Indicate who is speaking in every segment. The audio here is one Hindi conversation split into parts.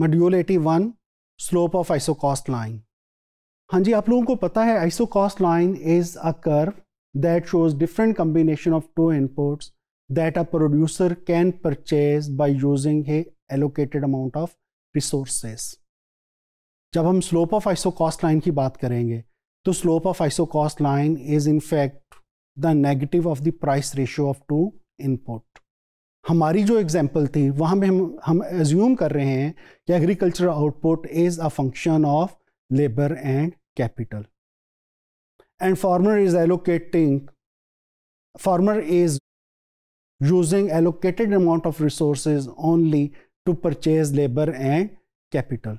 Speaker 1: Module 81 slope of isocost line हाँ जी आप लोगों को पता है isocost line is a curve that shows different combination of two inputs that a producer can purchase by using the allocated amount of resources जब हम slope of isocost line की बात करेंगे तो slope of isocost line is in fact the negative of the price ratio of two input हमारी जो एग्जाम्पल थी वहाँ में हम हम एज्यूम कर रहे हैं कि agriculture output is a function of labour and capital and farmer is allocating farmer is using allocated amount of resource only to purchase labour and capital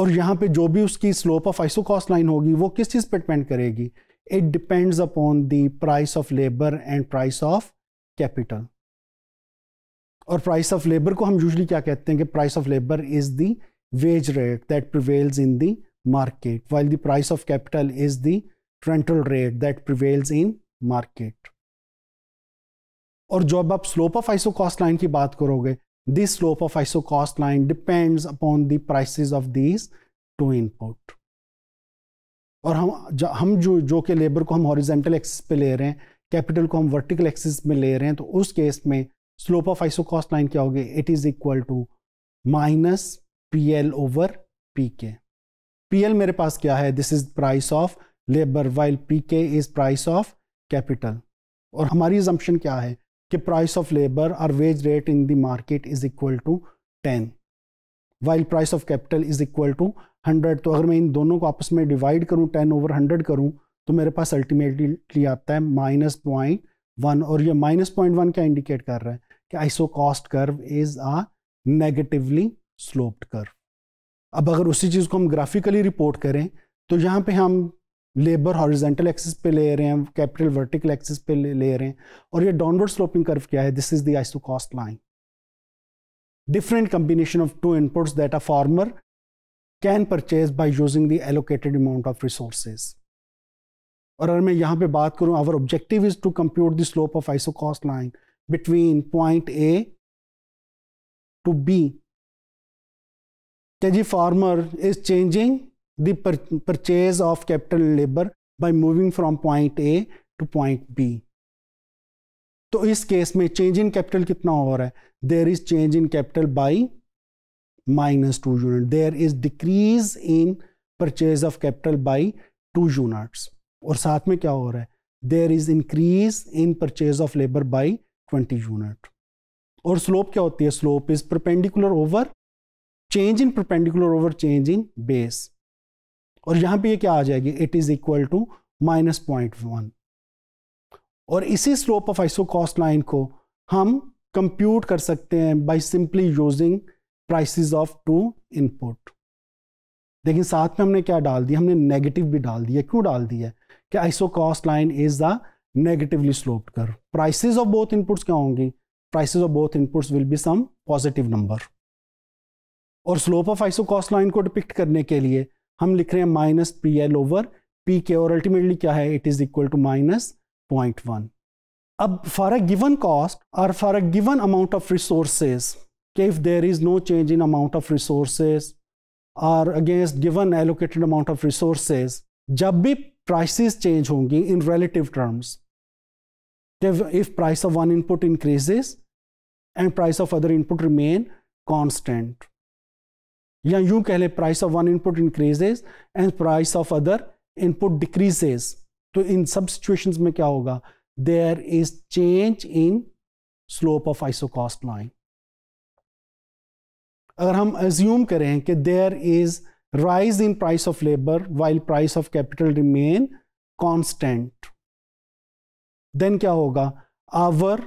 Speaker 1: और यहाँ पे जो भी उसकी slope of isocost line होगी वो किस चीज़ पे डिपेंड करेगी it depends upon the price of labour and price of capital और प्राइस ऑफ लेबर को हम यूजली क्या कहते हैं कि price of labour is the wage rate that prevails in the market while the price of capital is the rental rate that prevails in market और जब आप slope of isocost line की बात करोगे this slope of isocost line depends upon the prices of these two input और हम हम जो जो कि लेबर को हम हॉरिजेंटल एक्सिस पे ले रहे हैं कैपिटल को हम वर्टिकल एक्सिस में ले रहे हैं तो उस केस में स्लोप ऑफ आइसोकॉस्ट लाइन क्या होगी it is equal to minus P L over P K P L मेरे पास क्या है this is price of labour while P K is price of capital और हमारी जम्पन क्या है कि प्राइस ऑफ लेबर और wage rate in the market is equal to ten while price of capital is equal to hundred तो अगर मैं इन दोनों को आपस में डिवाइड करूँ टेन ओवर हंड्रेड करूँ तो मेरे पास अल्टीमेटली आता है माइनस पॉइंट वन और ये माइनस पॉइंट वन क्या इंडिकेट कर रहा है कि cost curve is a negatively sloped curve अब अगर उसी चीज़ को हम ग्राफिकली रिपोर्ट करें तो यहाँ पे हम लेबर हॉरिजेंटल एक्सिस पे ले रहे हैं कैपिटल वर्टिकल एक्सिस पे ले, ले रहे हैं और ये डाउनवर्ड स्लोपिंग कर्व क्या है this is the cost line different combination of two inputs that a farmer can purchase by using the allocated amount of resources और अगर मैं यहाँ पे बात करूँ our objective is to compute the slope of isocost line between point A to B. KG farmer is changing the purchase of capital and labor by moving from point A to point B. तो इस केस में चेंज इन कैपिटल कितना हो रहा है there is change in capital by minus two unit there is decrease in purchase of capital by two units और साथ में क्या हो रहा है there is increase in purchase of labour by twenty unit और स्लोप क्या होती है slope is perpendicular over change in perpendicular over change in base और यहां पे ये क्या आ जाएगी it is equal to minus point one और इसी slope of isocost line को हम कंप्यूट कर सकते हैं by simply using prices of two input लेकिन साथ में हमने क्या डाल दिया हमने नेगेटिव भी डाल दिया क्यों डाल दिया कि isocost line is the negatively slope curve prices of both inputs क्या होंगी prices of both inputs will be some positive number और slope of isocost line को डिपिक्ट करने के लिए हम लिख रहे हैं minus P L over P K और अल्टीमेटली क्या है it is equal to minus point one अब फॉर अ गिवन कॉस्ट और for a given amount of resources के if there is no change in amount of resources और against given allocated amount of resources जब भी प्राइसेस चेंज होंगी in relative terms if price of one input increases and price of other input remain constant या यूं कह ले price of one input increases and price of other input decreases तो इन सब सिचुएशंस में क्या होगा there is change in slope of isocost line अगर हम एज्यूम करें कि there is rise in price of labour while price of capital remain constant then क्या होगा our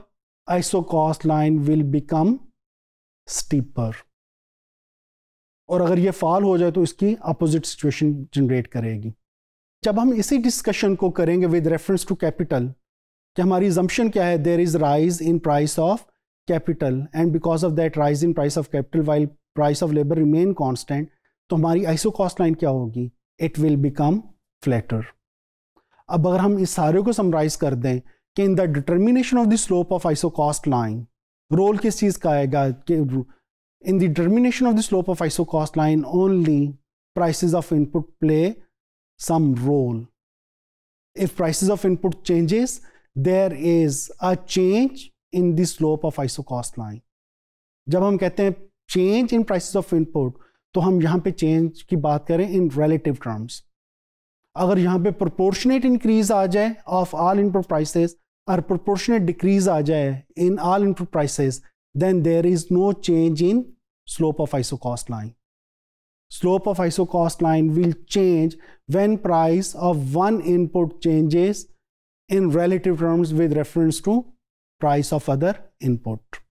Speaker 1: isocost line will become steeper और अगर ये फॉल हो जाए तो इसकी अपोजिट सिचुएशन जनरेट करेगी जब हम इसी डिस्कशन को करेंगे विद रेफरेंस टू कैपिटल कि हमारी जम्पशन क्या है there is rise in price of capital and because of that rise in price of capital while price of labour remain constant तो हमारी आइसो कॉस्ट लाइन क्या होगी इट विल बिकम फ्लैटर अब अगर हम इस सारे को समराइज कर दें कि in the determination of the slope of isocost line role किस चीज़ का आएगा कि in the determination of the slope of isocost line only prices of input play some role if prices of input changes there is a change in the slope of isocost line जब हम कहते हैं change in prices of input तो हम यहां पे चेंज की बात करें इन रिलेटिव टर्म्स अगर यहां पे प्रोपोर्शनेट इंक्रीज आ जाए of all input prices a proportionate decrease aa jaye in all input prices then there is no change in slope of iso cost line slope of iso cost line will change when price of one input changes in relative terms with reference to price of other input